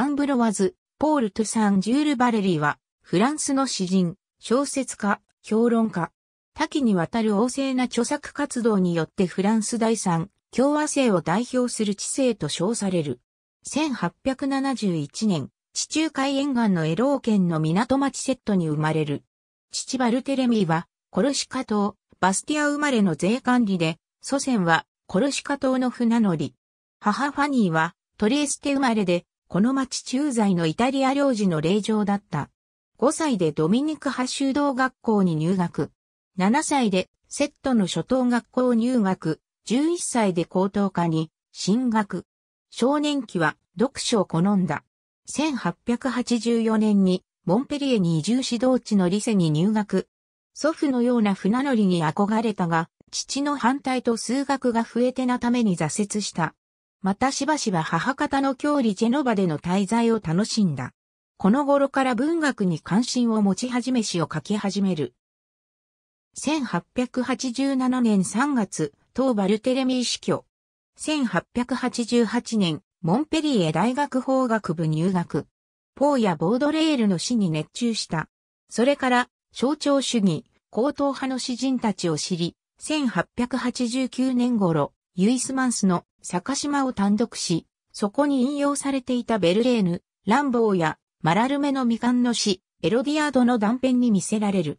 アンブロワズ、ポール・トゥサン・ジュール・バレリーは、フランスの詩人、小説家、評論家、多岐にわたる旺盛な著作活動によってフランス第三、共和制を代表する知性と称される。1871年、地中海沿岸のエロー県の港町セットに生まれる。父バルテレミーは、コルシカ島、バスティア生まれの税管理で、祖先はコルシカ島の船乗り。母ファニーはトレーステ生まれで、この町駐在のイタリア領事の霊場だった。5歳でドミニク派修道学校に入学。7歳でセットの初等学校入学。11歳で高等科に進学。少年期は読書を好んだ。1884年にモンペリエに移住指導地のリセに入学。祖父のような船乗りに憧れたが、父の反対と数学が増えてなために挫折した。またしばしば母方の郷里ジェノバでの滞在を楽しんだ。この頃から文学に関心を持ち始め詩を書き始める。1887年3月、当バルテレミー死去。1888年、モンペリエ大学法学部入学。ポーやボードレールの死に熱中した。それから、象徴主義、高等派の詩人たちを知り、1889年頃、ユイスマンスの坂島を単独し、そこに引用されていたベルレーヌ、ランボーやマラルメの未完の詩、エロディアードの断片に見せられる。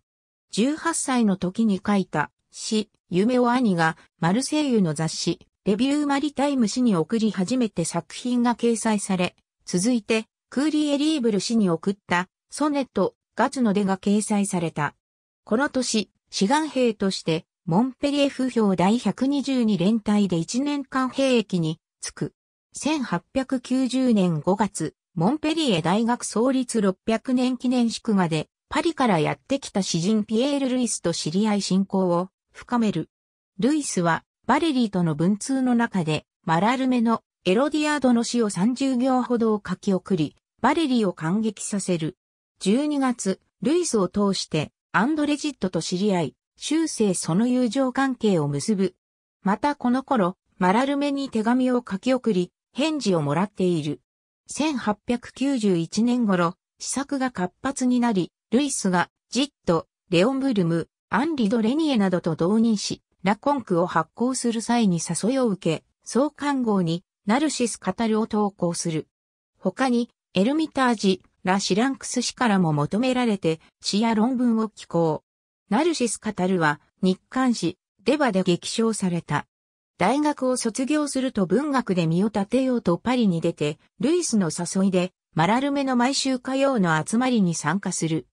18歳の時に書いた詩、夢を兄がマルセイユの雑誌、レビューマリタイム誌に送り初めて作品が掲載され、続いてクーリー・エリーブル誌に送ったソネット、ガツの出が掲載された。この年、志願兵としてモンペリエ風評第122連隊で1年間兵役に着く。1890年5月、モンペリエ大学創立600年記念祝賀で、パリからやってきた詩人ピエール・ルイスと知り合い信仰を深める。ルイスは、バレリーとの文通の中で、マラルメのエロディアードの詩を30行ほどを書き送り、バレリーを感激させる。12月、ルイスを通して、アンドレジットと知り合い、終生その友情関係を結ぶ。またこの頃、マラルメに手紙を書き送り、返事をもらっている。1891年頃、試作が活発になり、ルイスが、ジット、レオンブルム、アンリド・レニエなどと同人し、ラコンクを発行する際に誘いを受け、総刊号に、ナルシス・カタルを投稿する。他に、エルミタージ、ラ・シランクス氏からも求められて、詩や論文を寄稿。ナルシス・カタルは日刊誌デバで激賞された。大学を卒業すると文学で身を立てようとパリに出て、ルイスの誘いでマラルメの毎週火曜の集まりに参加する。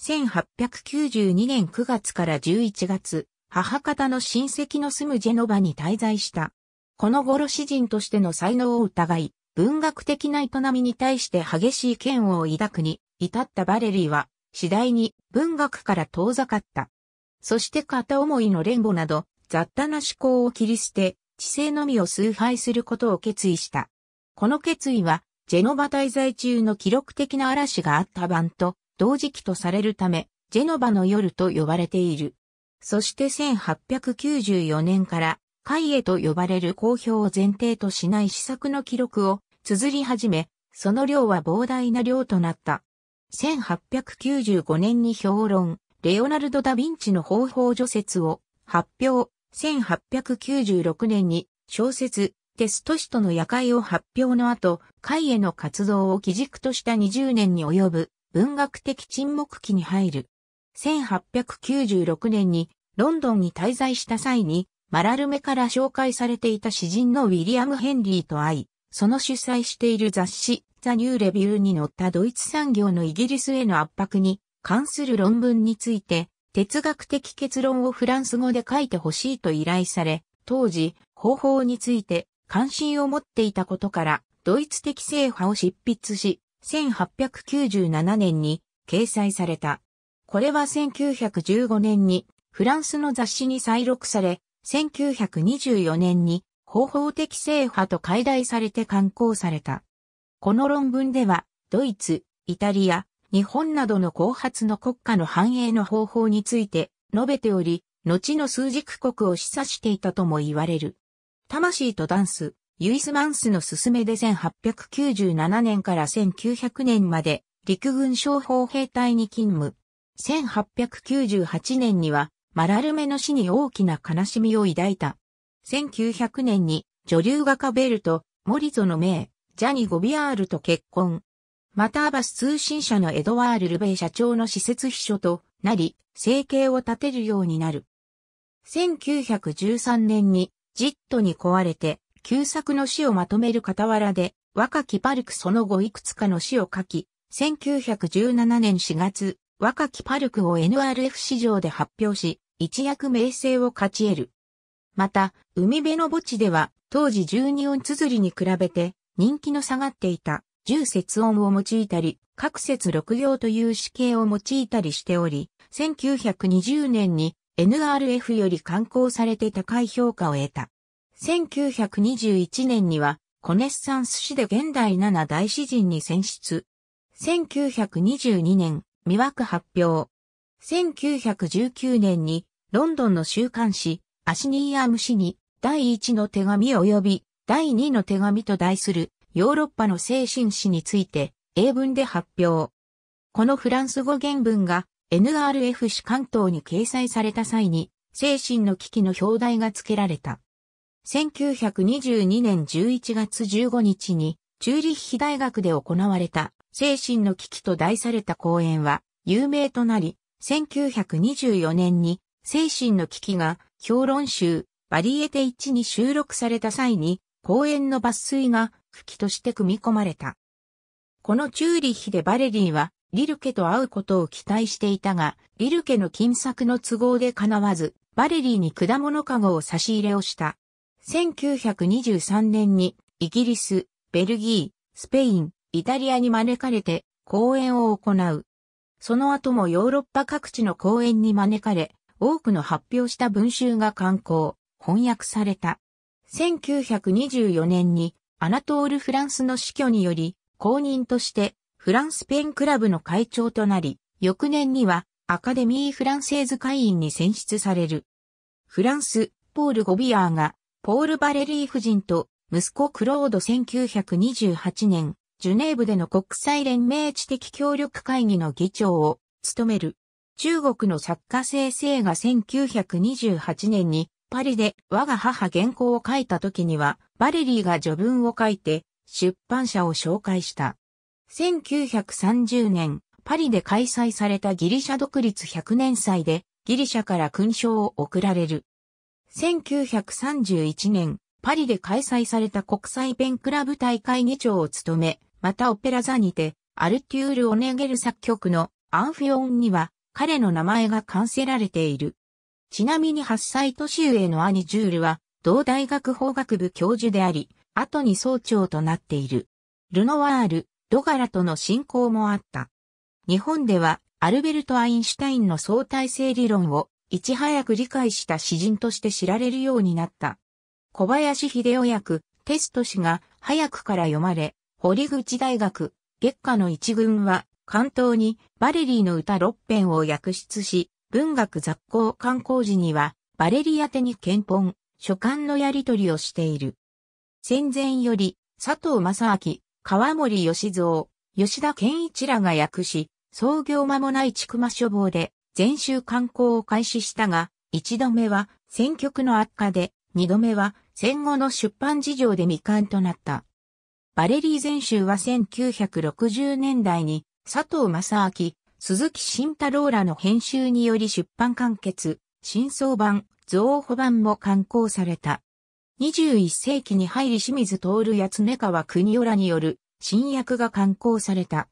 1892年9月から11月、母方の親戚の住むジェノバに滞在した。この頃詩人としての才能を疑い、文学的な営みに対して激しい嫌悪を抱くに、至ったバレリーは、次第に文学から遠ざかった。そして片思いの連母など、雑多な思考を切り捨て、知性のみを崇拝することを決意した。この決意は、ジェノバ滞在中の記録的な嵐があった晩と同時期とされるため、ジェノバの夜と呼ばれている。そして1894年から、海へと呼ばれる公表を前提としない試作の記録を綴り始め、その量は膨大な量となった。1895年に評論、レオナルド・ダ・ヴィンチの方法除説を発表、1896年に小説、テスト使徒の夜会を発表の後、会への活動を基軸とした20年に及ぶ文学的沈黙期に入る。1896年にロンドンに滞在した際に、マラルメから紹介されていた詩人のウィリアム・ヘンリーと会い、その主催している雑誌、ザニューレビューに載ったドイツ産業のイギリスへの圧迫に関する論文について、哲学的結論をフランス語で書いてほしいと依頼され、当時、方法について関心を持っていたことから、ドイツ的制覇を執筆し、1897年に掲載された。これは1915年にフランスの雑誌に再録され、1924年に方法的制覇と解題されて刊行された。この論文では、ドイツ、イタリア、日本などの後発の国家の繁栄の方法について述べており、後の数軸国を示唆していたとも言われる。魂とダンス、ユイスマンスの勧めで1897年から1900年まで陸軍商法兵隊に勤務。1898年にはマラルメの死に大きな悲しみを抱いた。1900年に女流画家ベルト、モリゾの名、ジャニ・ゴビアールと結婚。またアバス通信社のエドワール・ルベイ社長の施設秘書となり、生計を立てるようになる。1913年にジットに壊れて、旧作の詩をまとめる傍らで、若きパルクその後いくつかの詩を書き、1917年4月、若きパルクを NRF 市場で発表し、一躍名声を勝ち得る。また、海辺の墓地では、当時12音綴りに比べて、人気の下がっていた1節音を用いたり、各節六行という死形を用いたりしており、1920年に NRF より刊行されて高い評価を得た。1921年には、コネッサンス市で現代7大詩人に選出。1922年、魅惑発表。1919年に、ロンドンの週刊誌、アシニーアム氏に、第一の手紙及び、第2の手紙と題するヨーロッパの精神史について英文で発表。このフランス語原文が NRF 史関東に掲載された際に精神の危機の表題が付けられた。1922年11月15日にチューリッヒ大学で行われた精神の危機と題された講演は有名となり、1924年に精神の危機が評論集バリエテ1に収録された際に公園の抜粋が茎として組み込まれた。このチューリッヒでバレリーはリルケと会うことを期待していたが、リルケの金策の都合で叶わず、バレリーに果物かごを差し入れをした。1923年にイギリス、ベルギー、スペイン、イタリアに招かれて公演を行う。その後もヨーロッパ各地の公演に招かれ、多くの発表した文集が刊行、翻訳された。1924年にアナトール・フランスの死去により、公認としてフランスペンクラブの会長となり、翌年にはアカデミー・フランセーズ会員に選出される。フランス、ポール・ゴビアーが、ポール・バレリー夫人と息子クロード1928年、ジュネーブでの国際連盟知的協力会議の議長を務める。中国の作家生成が1928年にパリで我が母原稿を書いた時には、バレリーが序文を書いて、出版社を紹介した。1930年、パリで開催されたギリシャ独立100年祭で、ギリシャから勲章を贈られる。1931年、パリで開催された国際ペンクラブ大会議長を務め、またオペラ座にて、アルテュール・オネゲル作曲のアンフィオンには彼の名前が冠せられている。ちなみに8歳年上の兄ジュールは、同大学法学部教授であり、後に総長となっている。ルノワール、ドガラとの親交もあった。日本では、アルベルト・アインシュタインの相対性理論を、いち早く理解した詩人として知られるようになった。小林秀夫役、テスト氏が早くから読まれ、堀口大学、月下の一軍は、関東にバレリーの歌6編を訳出し、文学雑行刊行時には、バレリ宛に検本、書簡のやり取りをしている。戦前より、佐藤正明、川森義蔵、吉田健一らが訳し、創業間もない千曲書房で、全集刊行を開始したが、一度目は選曲の悪化で、二度目は戦後の出版事情で未完となった。バレリー全集は1960年代に佐藤正明、鈴木慎太郎らの編集により出版完結、新装版、増補版も刊行された。21世紀に入り清水徹や常川国夫らによる新訳が刊行された。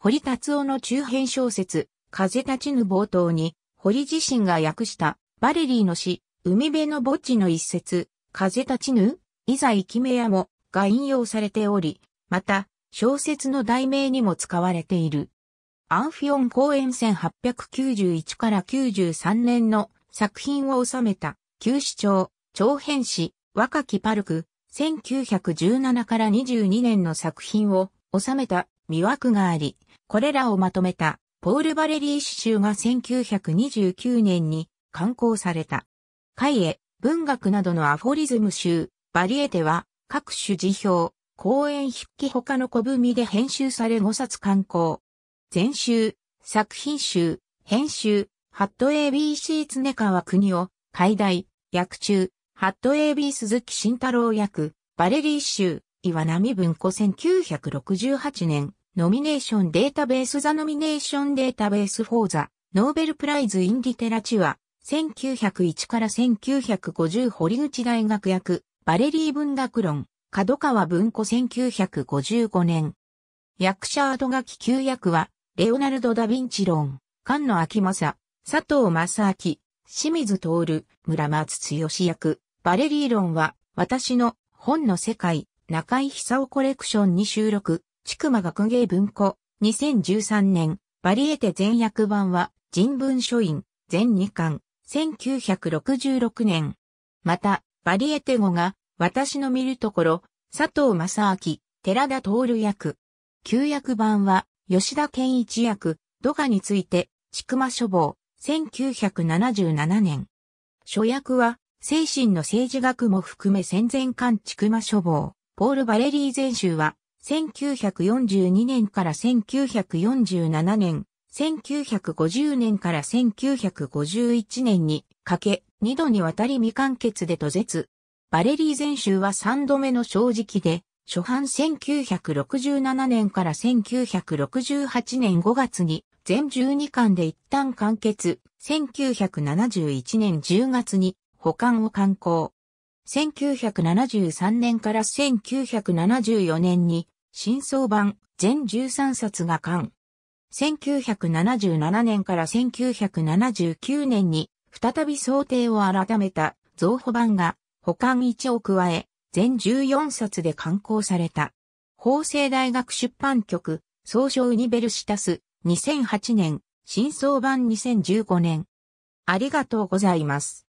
堀達夫の中編小説、風立ちぬ冒頭に、堀自身が訳したバレリーの詩、海辺の墓地の一節、風立ちぬいざ生き目やも、が引用されており、また、小説の題名にも使われている。アンフィオン公演1891から93年の作品を収めた、旧市長、長編誌、若きパルク、1917から22年の作品を収めた魅惑があり、これらをまとめたポール・バレリー詩集が1929年に刊行された。絵へ、文学などのアフォリズム集、バリエテは各種辞表、講演筆記他の小文で編集され5冊刊行。全集、作品集、編集、ハット ABC 常川国を、解題、役中、ハット AB 鈴木慎太郎役、バレリー集、岩波文庫1968年、ノミネーションデータベースザノミネーションデータベースフォーザ、ノーベルプライズインリテラチュア、1901から1950堀口大学役、バレリー文学論、角川文庫1955年。役者後書き旧役は、レオナルド・ダ・ヴィンチ論、菅野明正、佐藤正明、清水徹、村松剛役、バレリー論は、私の本の世界、中井久夫コレクションに収録、ちくま学芸文庫、2013年、バリエテ全訳版は、人文書院、全2巻、1966年。また、バリエテ語が、私の見るところ、佐藤正明、寺田徹役。旧役版は、吉田健一役、土下について、ちくま書房、1977年。書役は、精神の政治学も含め戦前間ちくま書房、ポール・バレリー全集は、1942年から1947年、1950年から1951年にかけ、2度にわたり未完結で途絶。バレリー全集は3度目の正直で、初版1967年から1968年5月に全12巻で一旦完結、1971年10月に保管を刊行。1973年から1974年に新装版全13冊が刊。1977年から1979年に再び想定を改めた増補版が保管位置を加え、全14冊で刊行された。法政大学出版局、総称ウニベルシタス、2008年、新装版2015年。ありがとうございます。